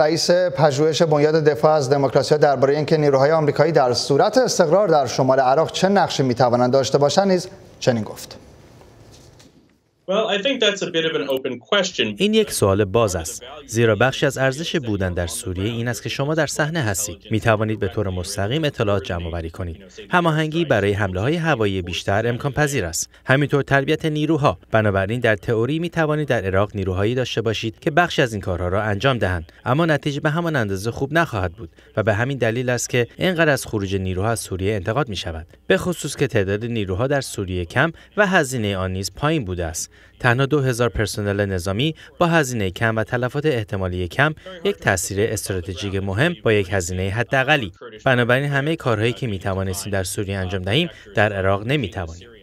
رئیس پژوهش بنیاد دفاع از دموکراسی درباره اینکه نیروهای آمریکایی در صورت استقرار در شمال عراق چه نقشی میتوانند داشته باشند نیز چنین گفت این یک سوال باز است زیرا بخشی از ارزش بودن در سوریه این است که شما در صحنه هستید می توانید به طور مستقیم اطلاعات جمع آوری کنید هماهنگی برای حمله های هوایی بیشتر امکان پذیر است همینطور تربیت نیروها بنابراین در تئوری می توانید در عراق نیروهایی داشته باشید که بخشی از این کارها را انجام دهند اما نتیجه به همان اندازه خوب نخواهد بود و به همین دلیل است که اینقدر از خروج نیروها از سوریه انتقاد می شود به خصوص که تعداد نیروها در سوریه کم و هزینه آن نیز پایین بوده است تنها 2000 پرسنل نظامی با هزینه کم و تلفات احتمالی کم یک تاثیر استراتژیک مهم با یک هزینه حداقلی بنابراین همه کارهایی که می توانستیم در سوریه انجام دهیم در عراق نمی توانیم